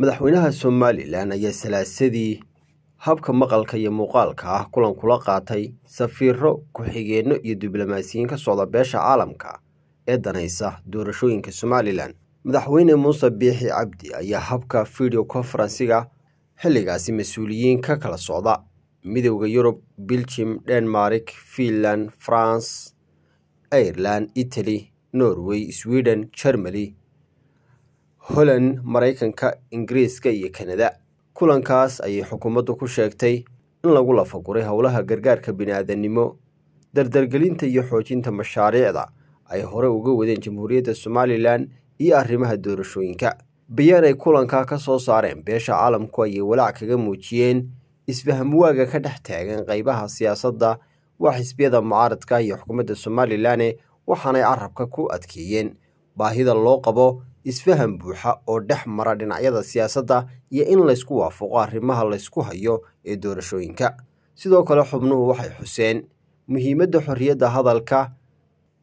madaxweynaha somalilan ayaa salaasadii habka maqalka iyo muuqaalka ah kulan kula qaatay safiiro ku-xigeenno iyo diblomaasiyiin ka socda beesha caalamka ee danaysa doorashooyinka somalilan madaxweyne muuse biixi cabdi ayaa habka video confaransiga xilligaasi mas-uuliyiin ka kala socda midowda yurub biljim denmark finland france ireland italy norway sweden jermany holland maraykanka ingiriiska iyo kanada kulankaas ayay xukuumaddu ku sheegtay in lagu lafaguray howlaha gargaarka bini-aadanimo dardargelinta iyo xoojinta mashaariicda ay hore uga wadeen jamhuuriyadda somalilan iyo arrimaha doorashooyinka bayaan ay kulankaa ka soo saareen beesha caalamku ayay walaac kaga muujiyeen isfahamwaaga ka dhex taagan qaybaha siyaasadda waa xisbiyada mucaaradka iyo xukuumadda somalilan waxaanay carabka ku adkeeyeen baahida loo qabo isfahan buuxa oo dhex mara dhinacyada siyaasadda iyo in laysku waafuqo arrimaha laysku hayo ee doorashooyinka sidoo kale xubnuhu waxay xuseen muhiimadda xorriyadda hadalka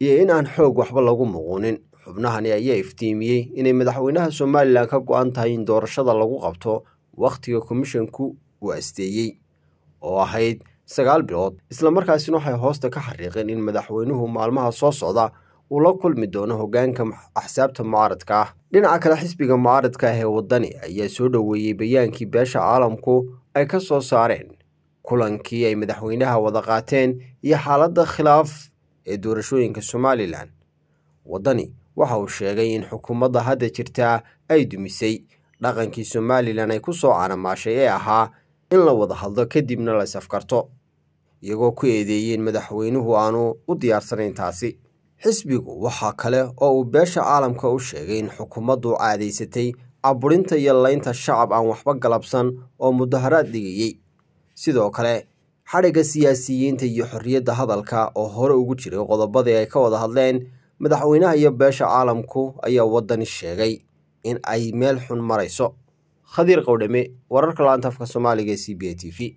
iyo in aan xoog waxba lagu muquunin xubnahani ayaa iftiimiyey inay madaxweynaha somalilan ka go-an tahay in doorashada lagu qabto wakhtiga komishinku uu asteeyey oo ahayd sagaal bilood isla markaasina waxay hoosta ka xariiqeen in madaxweynuhu maalmaha soo socda uu la kulmi doono hoggaanka axsaabta mucaaradka ah dhinaca kale xisbiga mucaaradka ah ee waddani ayaa soo dhoweeyey bayaankii beesha caalamku ay ka soo saareen kulankii ay madaxweynaha wada qaateen iyo xaaladda khilaaf ee doorashooyinka somalilan waddani waxa uu sheegay in xukuumadda hadda jirtaa ay dumisay dhaqankii somalilan ay ku soo canamaashay ee ahaa in la wada hadlo kadibna la safkarto iyagoo ku eedeeyeen madaxweynuhu aanu u diyaarsanayn taasi xisbigu waxaa kale oo uu beesha caalamka u sheegay in xukuumaddu caadaysatay caburinta iyo laynta shacab aan waxba galabsan oo mudaharaad dhigayey sidoo kale xadhigga siyaasiyiinta iyo xorriyadda hadalka oo hore ugu jiray qodobadii ay ka wada hadleen madaxweynaha iyo beesha caalamku ayaa waddani sheegay in ay meel xun marayso khadiir qowdhame wararka laanta afka soomaaliga ee c b a t v